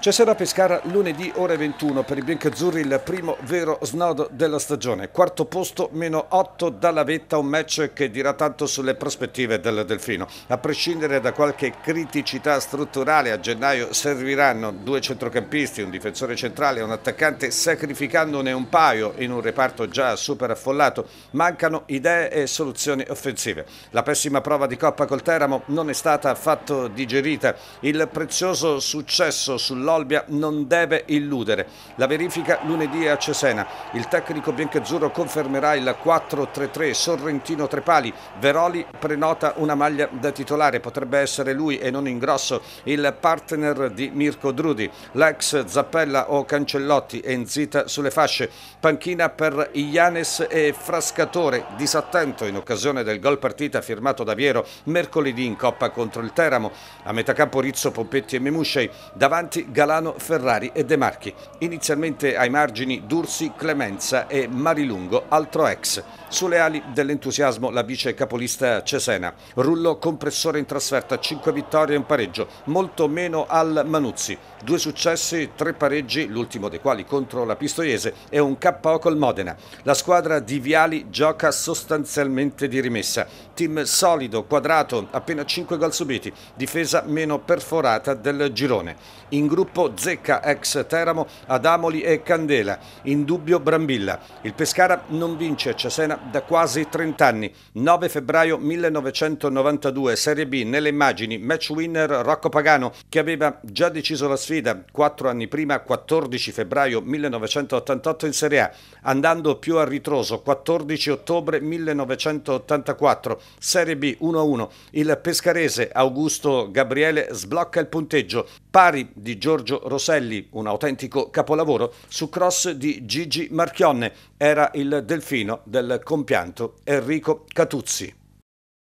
Cesera Pescara lunedì ore 21 per i biancazzurri il primo vero snodo della stagione. Quarto posto meno 8 dalla vetta, un match che dirà tanto sulle prospettive del Delfino. A prescindere da qualche criticità strutturale, a gennaio serviranno due centrocampisti, un difensore centrale e un attaccante, sacrificandone un paio in un reparto già super affollato. Mancano idee e soluzioni offensive. La pessima prova di Coppa col Teramo non è stata affatto digerita. Il prezioso successo sulla l'Olbia non deve illudere. La verifica lunedì a Cesena. Il tecnico biancazzurro confermerà il 4-3-3 Sorrentino Trepali. Veroli prenota una maglia da titolare, potrebbe essere lui e non in grosso il partner di Mirko Drudi. L'ex Zappella o Cancellotti è in zita sulle fasce. Panchina per Ianes e Frascatore, disattento in occasione del gol partita firmato da Viero mercoledì in Coppa contro il Teramo. A metà campo Rizzo, Pompetti e Memuscei. Davanti Galano, Ferrari e De Marchi. Inizialmente ai margini Dursi, Clemenza e Marilungo, altro ex. Sulle ali dell'entusiasmo la vice capolista Cesena. Rullo compressore in trasferta, 5 vittorie e un pareggio, molto meno al Manuzzi. Due successi, tre pareggi, l'ultimo dei quali contro la Pistoiese e un KO col Modena. La squadra di Viali gioca sostanzialmente di rimessa. Team solido, quadrato, appena 5 gol subiti, difesa meno perforata del girone. In gruppo gruppo Zecca ex Teramo, Adamoli e Candela, in dubbio Brambilla. Il Pescara non vince a Cesena da quasi 30 anni. 9 febbraio 1992, Serie B, nelle immagini, match winner Rocco Pagano che aveva già deciso la sfida 4 anni prima, 14 febbraio 1988 in Serie A, andando più a ritroso 14 ottobre 1984, Serie B 1-1. Il pescarese Augusto Gabriele sblocca il punteggio pari di Giorgio Roselli, un autentico capolavoro, su cross di Gigi Marchionne, era il delfino del compianto Enrico Catuzzi.